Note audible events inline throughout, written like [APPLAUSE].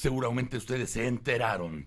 Seguramente ustedes se enteraron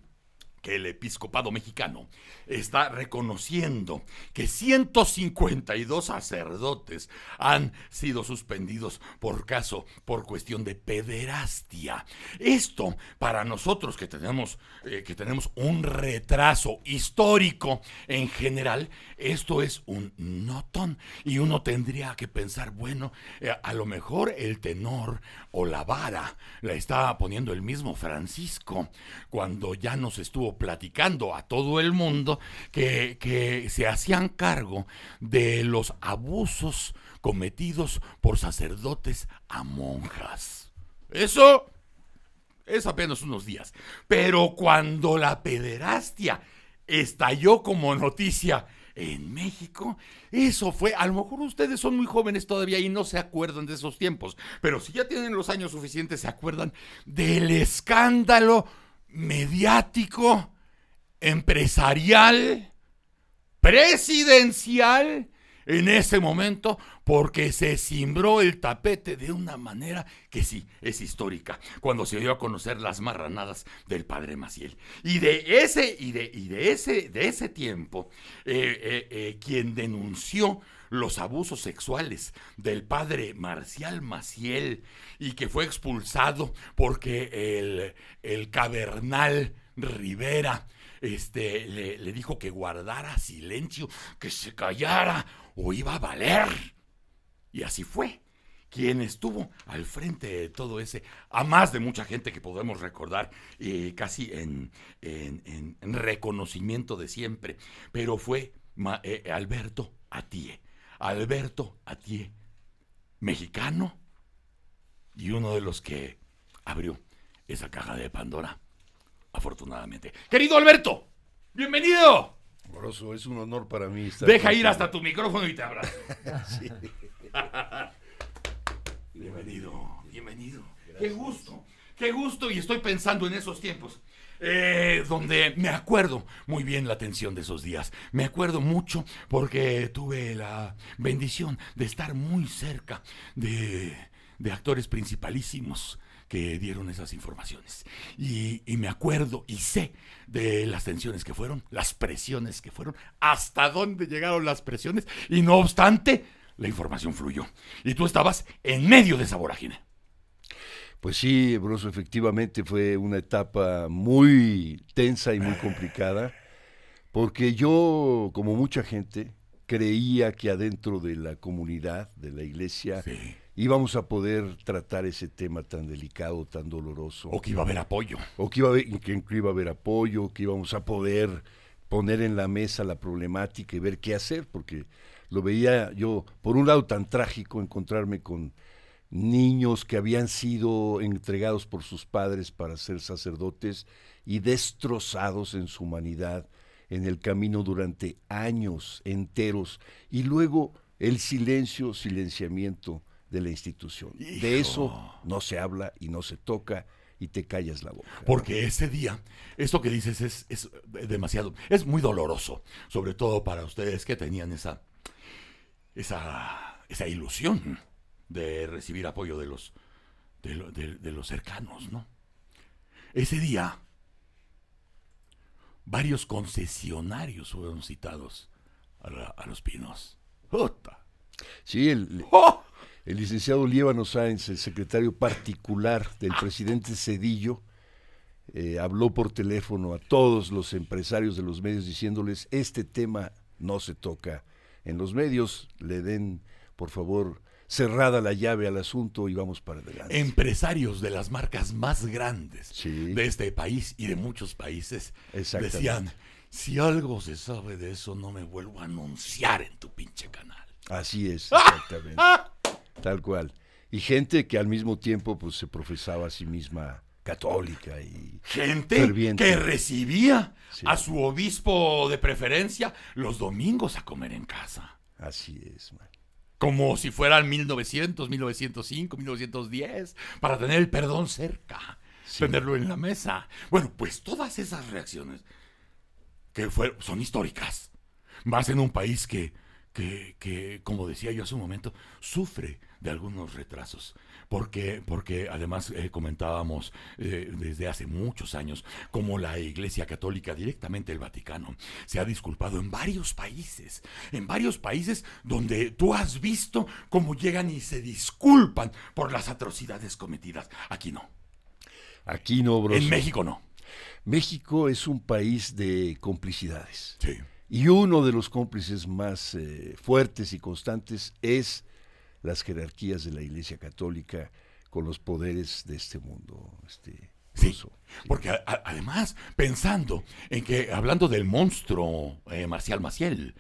que el episcopado mexicano está reconociendo que 152 sacerdotes han sido suspendidos por caso, por cuestión de pederastia. Esto para nosotros que tenemos, eh, que tenemos un retraso histórico en general, esto es un notón y uno tendría que pensar, bueno, eh, a lo mejor el tenor o la vara la estaba poniendo el mismo Francisco cuando ya nos estuvo platicando a todo el mundo que, que se hacían cargo de los abusos cometidos por sacerdotes a monjas. Eso es apenas unos días. Pero cuando la pederastia estalló como noticia en México, eso fue, a lo mejor ustedes son muy jóvenes todavía y no se acuerdan de esos tiempos, pero si ya tienen los años suficientes, se acuerdan del escándalo mediático, empresarial, presidencial en ese momento porque se cimbró el tapete de una manera que sí es histórica, cuando se dio a conocer las marranadas del padre Maciel. Y de ese, y de, y de ese, de ese tiempo, eh, eh, eh, quien denunció los abusos sexuales del padre Marcial Maciel y que fue expulsado porque el, el cavernal Rivera este, le, dijo que guardara silencio, que se callara o iba a valer. Y así fue quien estuvo al frente de todo ese, a más de mucha gente que podemos recordar y casi en, reconocimiento de siempre, pero fue eh, Alberto Atie. Alberto Atié, mexicano, y uno de los que abrió esa caja de Pandora, afortunadamente. Querido Alberto, bienvenido. Amoroso, es un honor para mí estar Deja ir hasta tu micrófono y te abrazo. [LAUGHS] [LAUGHS] bienvenido, bienvenido. Qué gusto. Qué gusto y estoy pensando en esos tiempos. Eh, donde me acuerdo muy bien la tensión de esos días. Me acuerdo mucho porque tuve la bendición de estar muy cerca de, actores principalísimos que dieron esas informaciones. Y, y, me acuerdo y sé de las tensiones que fueron, las presiones que fueron, hasta dónde llegaron las presiones. Y no obstante, la información fluyó. Y tú estabas en medio de esa vorágine. Pues sí, Broso, efectivamente fue una etapa muy tensa y muy complicada, porque yo, como mucha gente, creía que adentro de la comunidad, de la iglesia, íbamos a poder tratar ese tema tan delicado, tan doloroso. O que iba a haber apoyo. O que iba que iba a haber apoyo, que íbamos a poder poner en la mesa la problemática y ver qué hacer, porque lo veía yo, por un lado, tan trágico encontrarme con niños que habían sido entregados por sus padres para ser sacerdotes y destrozados en su humanidad en el camino durante años enteros y luego el silencio, silenciamiento de la institución. De eso no se habla y no se toca y te callas la boca. Porque ese día, esto que dices es, es, demasiado, es muy doloroso, sobre todo para ustedes que tenían esa, esa, esa ilusión de recibir apoyo de los, de, los cercanos, ¿no? Ese día, varios concesionarios fueron citados a, los pinos. ¡Jota! Sí, el, ¡Oh! licenciado Liévano Sáenz, el secretario particular del presidente Cedillo, eh, habló por teléfono a todos los empresarios de los medios diciéndoles, este tema no se toca en los medios, le den, por favor, cerrada la llave al asunto y vamos para adelante. Empresarios de las marcas más grandes de este país y de muchos países decían, si algo se sabe de eso, no me vuelvo a anunciar en tu pinche canal. Así es, [LAUGHS] exactamente. Tal cual. Y gente que al mismo tiempo pues, se profesaba a sí misma católica y gente que recibía a su obispo de preferencia los domingos a comer en casa. Así es, man como si fueran 1900, 1905, 1910, para tener el perdón cerca, tenerlo en la mesa. Bueno, pues todas esas reacciones que fueron, son históricas, más en un país que, que, que, como decía yo hace un momento, sufre de algunos retrasos porque, porque además eh, comentábamos eh, desde hace muchos años cómo la Iglesia Católica, directamente el Vaticano, se ha disculpado en varios países, en varios países donde tú has visto cómo llegan y se disculpan por las atrocidades cometidas. Aquí no. Aquí no, bro. En México no. México es un país de complicidades. Sí. Y uno de los cómplices más eh, fuertes y constantes es las jerarquías de la Iglesia Católica con los poderes de este mundo. Este sí, porque además, pensando en que, hablando del monstruo eh, Marcial Maciel,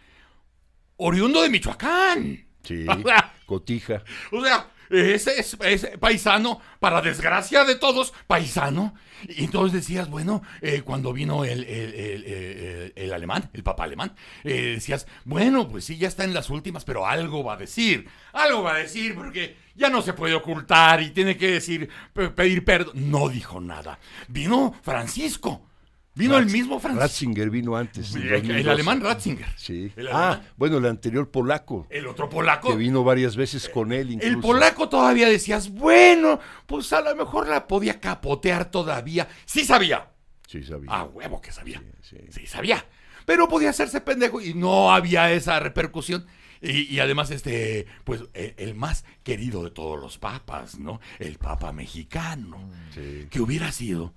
oriundo de Michoacán. Sí, [LAUGHS] cotija. O sea, ese es, paisano, para desgracia de todos, paisano. Y entonces decías, bueno, eh, cuando vino el, el, alemán, el papa alemán, eh, decías, bueno, pues sí, ya está en las últimas, pero algo va a decir, algo va a decir, porque ya no se puede ocultar y tiene que decir, pedir perdón. No dijo nada. Vino Francisco. Vino el mismo francés. Ratzinger vino antes. El, alemán Ratzinger. Sí. Ah, bueno, el anterior polaco. El otro polaco. Que vino varias veces con él. Incluso. El polaco todavía decías, bueno, pues a lo mejor la podía capotear todavía. Sí sabía. Sí sabía. Ah, huevo que sabía. Sí, sabía. Pero podía hacerse pendejo y no había esa repercusión. Y, además, este, pues, el, el, más querido de todos los papas, ¿no? El papa mexicano. Sí. Que hubiera sido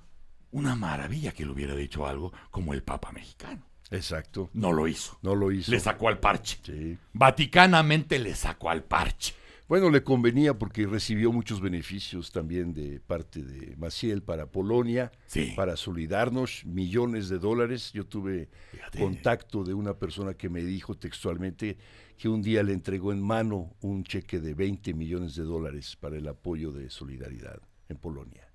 una maravilla que le hubiera dicho algo como el Papa mexicano. Exacto. No lo hizo. No lo hizo. Le sacó al parche. Sí. Vaticanamente le sacó al parche. Bueno, le convenía porque recibió muchos beneficios también de parte de Maciel para Polonia, para solidarnos, millones de dólares. Yo tuve contacto de una persona que me dijo textualmente que un día le entregó en mano un cheque de 20 millones de dólares para el apoyo de solidaridad en Polonia.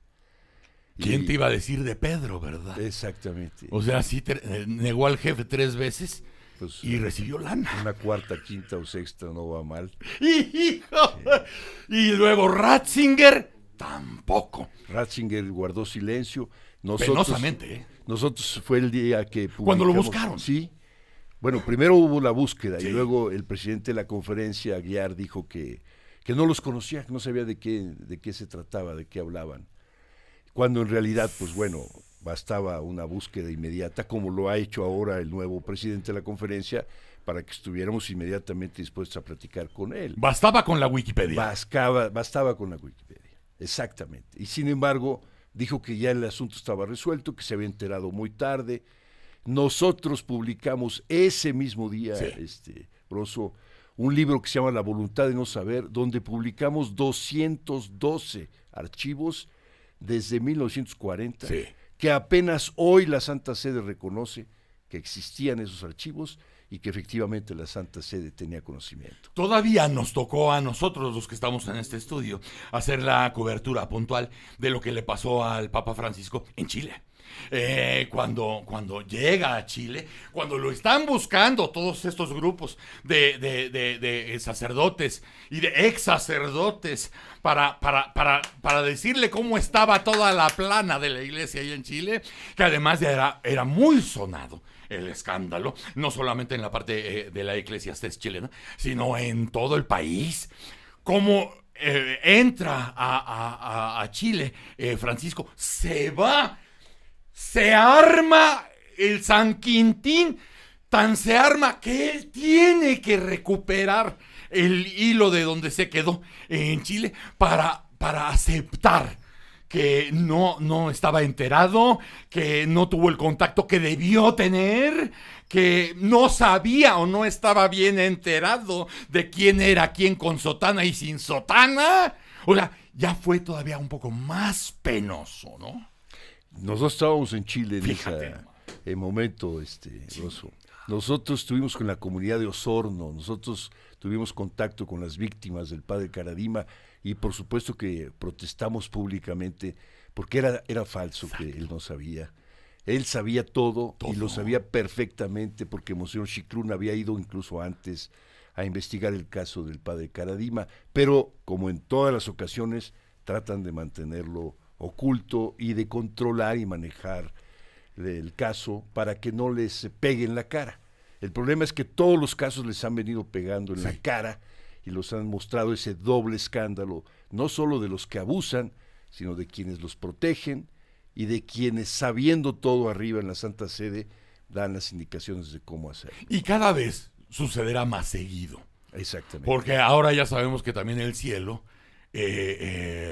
¿Quién te iba a decir de Pedro, verdad? Exactamente. O sea, sí eh, negó al jefe tres veces. Pues, y recibió lana. Una cuarta, quinta o sexta no va mal. [LAUGHS] Y luego Ratzinger tampoco. Ratzinger guardó silencio. Nosotros, Penosamente, ¿eh? Nosotros fue el día que. Cuando lo buscaron. Sí. Bueno, primero hubo la búsqueda y luego el presidente de la conferencia, Aguiar, dijo que, que no los conocía, que no sabía de qué, de qué se trataba, de qué hablaban. Cuando en realidad, pues bueno, bastaba una búsqueda inmediata, como lo ha hecho ahora el nuevo presidente de la conferencia, para que estuviéramos inmediatamente dispuestos a platicar con él. Bastaba con la Wikipedia. Bastaba, bastaba con la Wikipedia, exactamente. Y sin embargo, dijo que ya el asunto estaba resuelto, que se había enterado muy tarde. Nosotros publicamos ese mismo día, este, un libro que se llama La voluntad de no saber, donde publicamos 212 archivos desde 1940, que apenas hoy la Santa Sede reconoce que existían esos archivos y que efectivamente la Santa Sede tenía conocimiento. Todavía nos tocó a nosotros, los que estamos en este estudio, hacer la cobertura puntual de lo que le pasó al Papa Francisco en Chile. Eh, cuando, cuando llega a Chile, cuando lo están buscando todos estos grupos de, eh, sacerdotes y de ex sacerdotes para, para, decirle cómo estaba toda la plana de la iglesia ahí en Chile, que además era, era muy sonado el escándalo, no solamente en la parte eh, de la iglesia chilena, sino en todo el país. cómo entra a, Chile, Francisco se va se arma el San Quintín, tan se arma que él tiene que recuperar el hilo de donde se quedó en Chile para, para aceptar que no, no estaba enterado, que no tuvo el contacto que debió tener, que no sabía o no estaba bien enterado de quién era quién con sotana y sin sotana. O sea, ya fue todavía un poco más penoso, ¿no? Nosotros estábamos en Chile en ese momento, este, Nosotros estuvimos con la comunidad de Osorno, nosotros tuvimos contacto con las víctimas del padre Caradima y por supuesto que protestamos públicamente porque era, era falso que él no sabía. Él sabía todo, y lo sabía perfectamente porque Monseñor Chiclún había ido incluso antes a investigar el caso del padre Caradima, pero como en todas las ocasiones tratan de mantenerlo oculto y de controlar y manejar el caso para que no les pegue en la cara. El problema es que todos los casos les han venido pegando en la cara y los han mostrado ese doble escándalo, no solo de los que abusan, sino de quienes los protegen y de quienes sabiendo todo arriba en la Santa Sede dan las indicaciones de cómo hacer. Y cada vez sucederá más seguido. Exactamente. Porque ahora ya sabemos que también el cielo eh,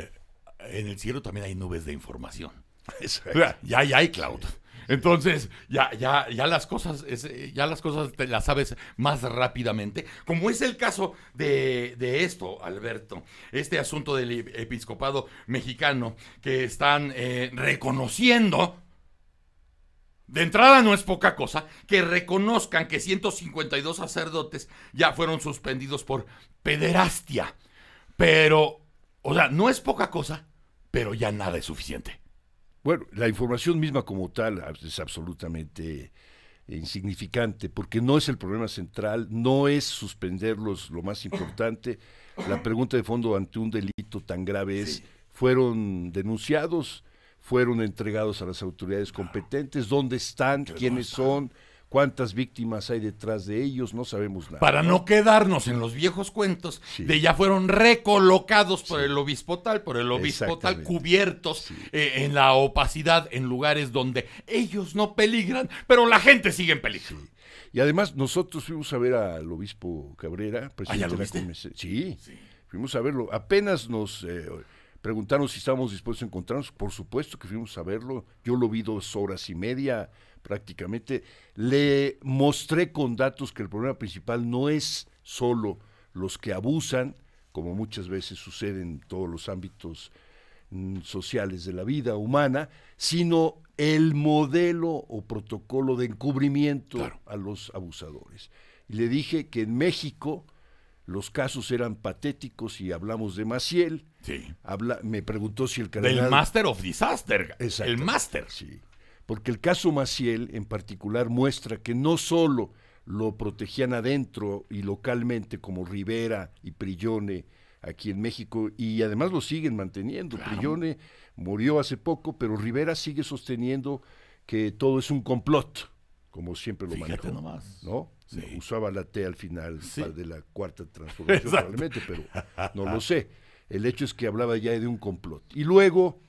eh en el cielo también hay nubes de información. [LAUGHS] Ya, ya hay cloud. Entonces, ya, ya, ya las cosas, eh, ya las cosas te las sabes más rápidamente, como es el caso de, de esto, Alberto, este asunto del episcopado mexicano que están eh, reconociendo. De entrada no es poca cosa que reconozcan que 152 sacerdotes ya fueron suspendidos por pederastia. Pero, o sea, no es poca cosa pero ya nada es suficiente. Bueno, la información misma como tal es absolutamente eh, insignificante, porque no es el problema central, no es suspenderlos lo más importante. La pregunta de fondo ante un delito tan grave es, ¿fueron denunciados? ¿Fueron entregados a las autoridades competentes? ¿Dónde están? ¿Quiénes son? cuántas víctimas hay detrás de ellos, no sabemos nada. Para no, quedarnos en los viejos cuentos de ya fueron recolocados por el obispo tal, por el obispo tal, cubiertos eh, en la opacidad, en lugares donde ellos no peligran, pero la gente sigue en peligro. Y además nosotros fuimos a ver al obispo Cabrera, ah, presidente de la Comisión. Sí, fuimos a verlo. Apenas nos... Eh, preguntaron si estábamos dispuestos a encontrarnos. Por supuesto que fuimos a verlo. Yo lo vi dos horas y media prácticamente, le mostré con datos que el problema principal no es solo los que abusan, como muchas veces sucede en todos los ámbitos mm, sociales de la vida humana, sino el modelo o protocolo de encubrimiento a los abusadores. Y le dije que en México los casos eran patéticos y hablamos de Maciel. Sí. Habla, me preguntó si el canal... Del Master of Disaster. Exacto. El Master. Sí porque el caso Maciel en particular muestra que no solo lo protegían adentro y localmente como Rivera y Prillone aquí en México y además lo siguen manteniendo. Prillone murió hace poco, pero Rivera sigue sosteniendo que todo es un complot, como siempre lo manejó. Nomás. ¿No? Usaba la T al final de la cuarta [LAUGHS] transformación probablemente, pero [LAUGHS] no lo sé. El hecho es que hablaba ya de un complot. Y luego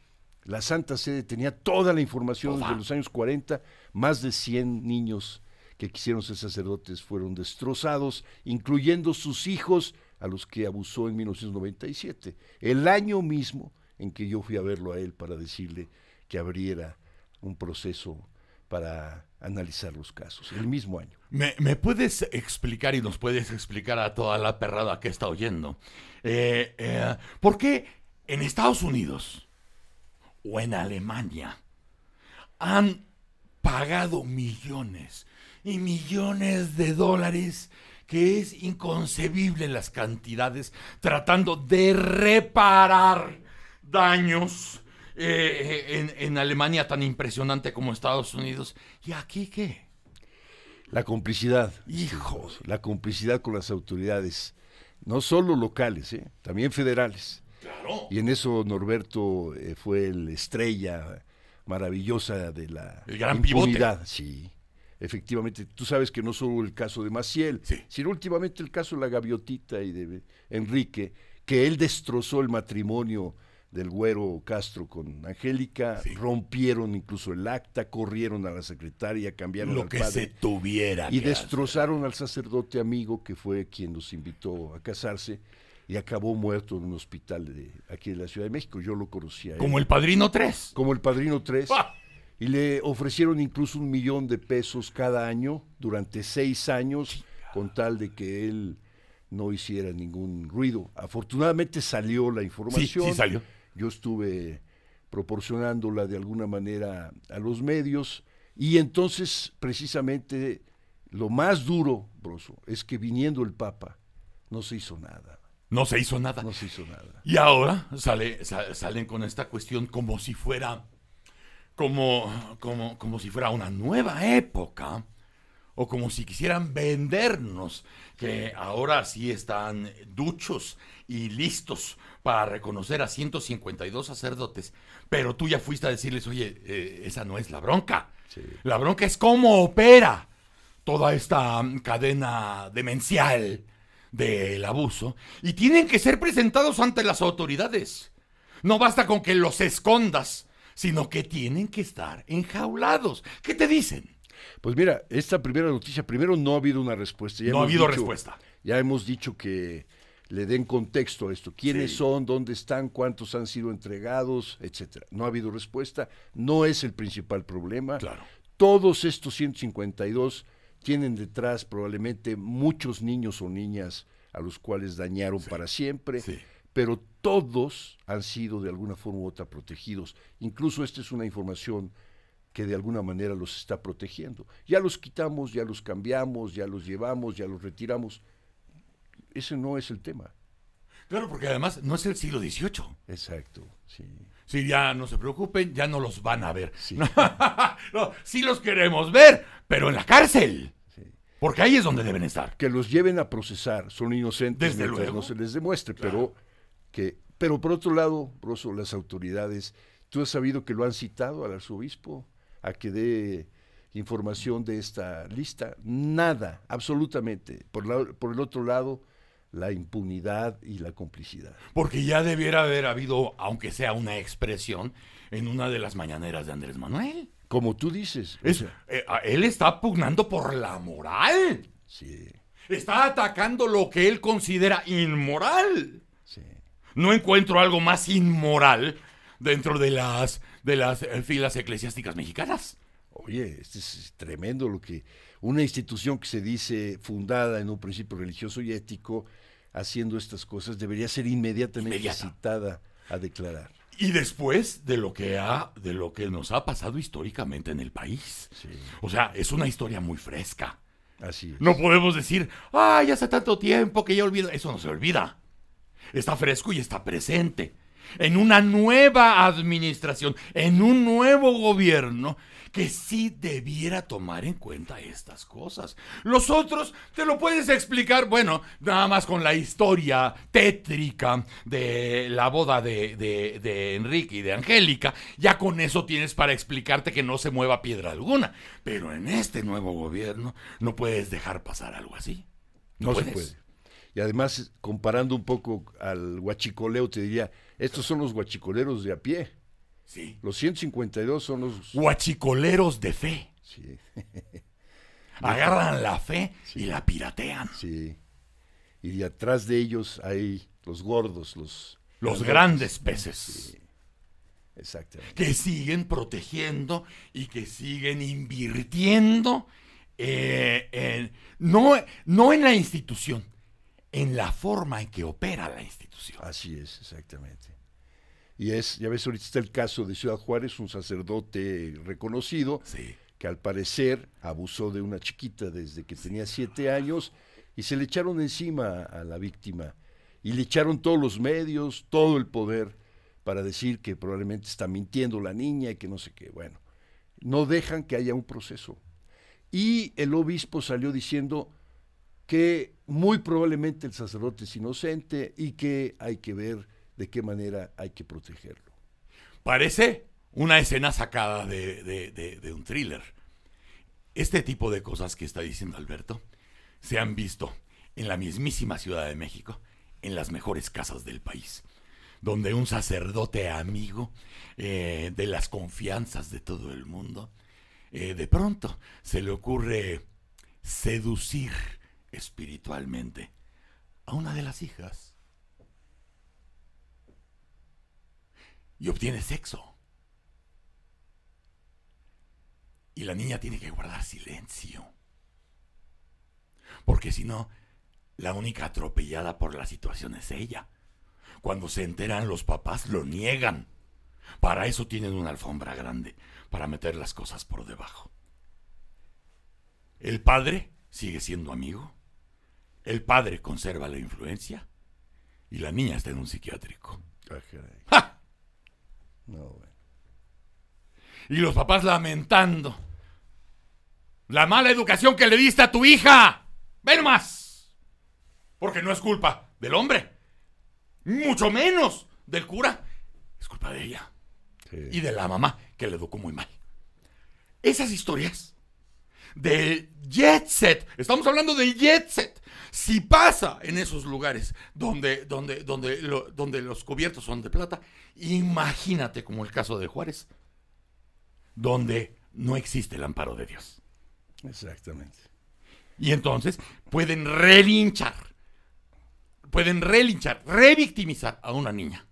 la Santa Sede tenía toda la información de los años 40, más de 100 niños que quisieron ser sacerdotes fueron destrozados, incluyendo sus hijos, a los que abusó en 1997, el año mismo en que yo fui a verlo a él para decirle que abriera un proceso para analizar los casos, el mismo año. ¿Me, puedes explicar y nos puedes explicar a toda la perrada que está oyendo? Porque eh, eh, ¿Por qué en Estados Unidos o en Alemania han pagado millones y millones de dólares que es inconcebible las cantidades tratando de reparar daños eh, en, Alemania tan impresionante como Estados Unidos. ¿Y aquí qué? La complicidad. Hijos. La complicidad con las autoridades, no solo locales, eh, también federales. Y en eso Norberto eh, fue el estrella maravillosa de la el gran Pivote. Sí. Efectivamente, tú sabes que no solo el caso de Maciel, sino últimamente el caso de la gaviotita y de Enrique, que él destrozó el matrimonio del güero Castro con Angélica, rompieron incluso el acta, corrieron a la secretaria, cambiaron lo que padre, se tuviera y destrozaron al sacerdote amigo que fue quien los invitó a casarse y acabó muerto en un hospital de, aquí en la Ciudad de México. Yo lo conocía. Como el Padrino 3. Como el Padrino 3. Y le ofrecieron incluso un millón de pesos cada año durante seis años con tal de que él no hiciera ningún ruido. Afortunadamente salió la información. sí salió. Yo estuve proporcionándola de alguna manera a los medios y entonces precisamente lo más duro, Broso, es que viniendo el Papa no se hizo nada. No se hizo nada. No se hizo nada. Y ahora salen con esta cuestión como si fuera. Como, como, como si fuera una nueva época, o como si quisieran vendernos, que ahora sí están duchos y listos para reconocer a 152 sacerdotes, pero tú ya fuiste a decirles, oye, eh, esa no es la bronca. La bronca es cómo opera toda esta mm, cadena demencial del abuso y tienen que ser presentados ante las autoridades. No basta con que los escondas, sino que tienen que estar enjaulados. ¿Qué te dicen? Pues mira, esta primera noticia, primero no ha habido una respuesta. Ya no ha habido respuesta. Ya hemos dicho que le den contexto a esto. ¿Quiénes son? ¿Dónde están? ¿Cuántos han sido entregados? Etcétera. No ha habido respuesta. No es el principal problema. Claro. Todos estos 152 tienen detrás probablemente muchos niños o niñas a los cuales dañaron para siempre, pero todos han sido de alguna forma u otra protegidos. Incluso esta es una información que de alguna manera los está protegiendo. Ya los quitamos, ya los cambiamos, ya los llevamos, ya los retiramos. Ese no es el tema. Claro, porque además no es el siglo XVIII. Exacto, sí. Sí, ya no se preocupen, ya no los van a ver. Sí, [LAUGHS] los queremos ver, pero en la cárcel. Porque ahí es donde deben estar. Que los lleven a procesar, son inocentes Desde luego. no se les demuestre, pero que pero por otro lado, Rosso, las autoridades, tú has sabido que lo han citado al arzobispo a que dé información de esta lista. Nada, absolutamente. Por, por el otro lado, la impunidad y la complicidad. Porque ya debiera haber habido, aunque sea una expresión, en una de las mañaneras de Andrés Manuel. Como tú dices. Eh, él está pugnando por la moral. Sí. Está atacando lo que él considera inmoral. Sí. No encuentro algo más inmoral dentro de las, de las eh, filas eclesiásticas mexicanas. Oye, esto es tremendo lo que una institución que se dice fundada en un principio religioso y ético, haciendo estas cosas, debería ser inmediatamente citada a declarar. Y después de lo que ha, de lo que nos ha pasado históricamente en el país. O sea, es una historia muy fresca. Así No podemos decir, ay, hace tanto tiempo que ya olvido. Eso no se olvida. Está fresco y está presente en una nueva administración, en un nuevo gobierno que sí debiera tomar en cuenta estas cosas. Los otros te lo puedes explicar, bueno, nada más con la historia tétrica de la boda de, Enrique y de Angélica, ya con eso tienes para explicarte que no se mueva piedra alguna. Pero en este nuevo gobierno no puedes dejar pasar algo así. No, no se puede. Y además, comparando un poco al guachicoleo, te diría, estos son los guachicoleros de a pie. Sí. Los 152 son los... guachicoleros de fe. Sí. [LAUGHS] Agarran la fe y la piratean. Sí. Y de atrás de ellos hay los gordos, los... Los grandes, peces. Sí. Exactamente. Que siguen protegiendo y que siguen invirtiendo eh, en, no, no en la institución, en la forma en que opera la institución. Así es, exactamente. Y es, ya ves, ahorita está el caso de Ciudad Juárez, un sacerdote reconocido, que al parecer abusó de una chiquita desde que tenía siete años y se le echaron encima a la víctima y le echaron todos los medios, todo el poder para decir que probablemente está mintiendo la niña y que no sé qué. Bueno, no dejan que haya un proceso. Y el obispo salió diciendo, que muy probablemente el sacerdote es inocente y que hay que ver de qué manera hay que protegerlo. Parece una escena sacada de, un thriller. Este tipo de cosas que está diciendo Alberto se han visto en la mismísima Ciudad de México, en las mejores casas del país donde un sacerdote amigo eh, de las confianzas de todo el mundo, eh, de pronto se le ocurre seducir espiritualmente a una de las hijas y obtiene sexo. Y la niña tiene que guardar silencio. Porque si no, la única atropellada por la situación es ella. Cuando se enteran los papás lo niegan. Para eso tienen una alfombra grande, para meter las cosas por debajo. El padre sigue siendo amigo, el padre conserva la influencia y la niña está en un psiquiátrico. Ah, ¡Ja! No, Y los papás lamentando la mala educación que le diste a tu hija. Ven más. Porque no es culpa del hombre. Mucho menos del cura. Es culpa de ella. Y de la mamá que le educó muy mal. Esas historias del jet set. Estamos hablando del jet set. Si pasa en esos lugares donde, los cubiertos son de plata, imagínate como el caso de Juárez, donde no existe el amparo de Dios. Exactamente. Y entonces pueden relinchar, pueden relinchar, revictimizar a una niña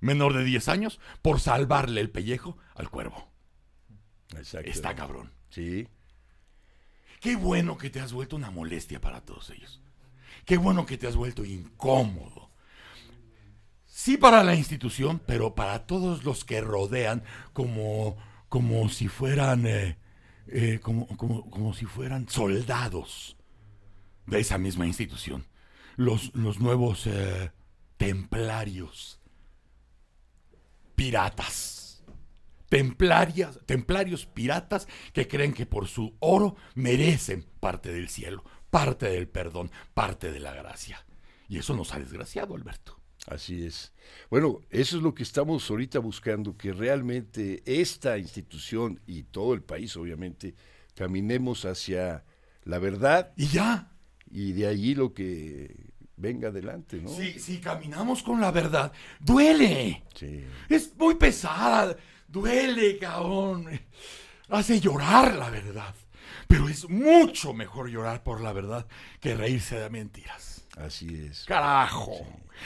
menor de 10 años por salvarle el pellejo al cuervo. Está cabrón. Sí. Qué bueno que te has vuelto una molestia para todos ellos. Qué bueno que te has vuelto incómodo. Sí para la institución, pero para todos los que rodean como, como si fueran... Eh, eh, como, si fueran soldados de esa misma institución. Los, nuevos eh, templarios, piratas templarios piratas que creen que por su oro merecen parte del cielo, parte del perdón, parte de la gracia. Y eso nos ha desgraciado, Alberto. Así es. Bueno, eso es lo que estamos ahorita buscando, que realmente esta institución y todo el país, obviamente, caminemos hacia la verdad. Y ya. Y de allí lo que venga adelante, ¿no? Si, caminamos con la verdad, duele. Sí. Es muy pesada. Duele, cabrón. Hace llorar la verdad. Pero es mucho mejor llorar por la verdad que reírse de mentiras. Así es. Carajo.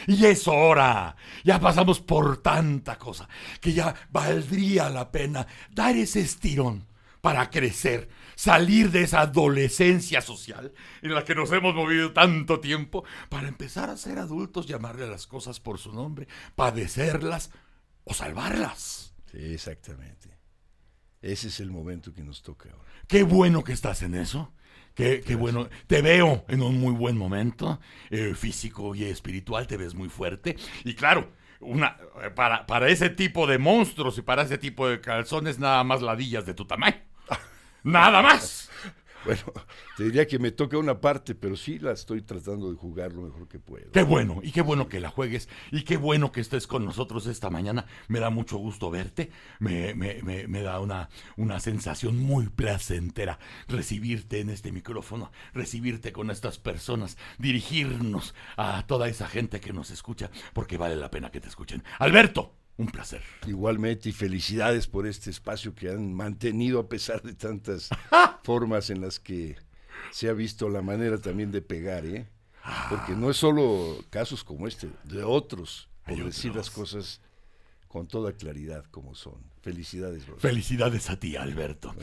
Y es hora. Ya pasamos por tanta cosa que ya valdría la pena dar ese estirón para crecer, salir de esa adolescencia social en la que nos hemos movido tanto tiempo, para empezar a ser adultos, llamarle a las cosas por su nombre, padecerlas o salvarlas exactamente. Ese es el momento que nos toca ahora. Qué bueno que estás en eso. Qué, qué bueno. Te veo en un muy buen momento, eh, físico y espiritual, te ves muy fuerte. Y claro, una, eh, para, para ese tipo de monstruos y para ese tipo de calzones, nada más ladillas de tu tamaño. [LAUGHS] Nada más. Bueno, [LAUGHS] te diría que me toca una parte, pero sí la estoy tratando de jugar lo mejor que puedo. Qué bueno, y qué bueno que la juegues, y qué bueno que estés con nosotros esta mañana. Me da mucho gusto verte, me, me, me, me da una, una sensación muy placentera recibirte en este micrófono, recibirte con estas personas, dirigirnos a toda esa gente que nos escucha, porque vale la pena que te escuchen. Alberto. Un placer. Igualmente y felicidades por este espacio que han mantenido a pesar de tantas [LAUGHS] formas en las que se ha visto la manera también de pegar, ¿eh? Ah. Porque no es solo casos como este, de otros, por decir las cosas con toda claridad como son. Felicidades, Felicidades a ti, Alberto.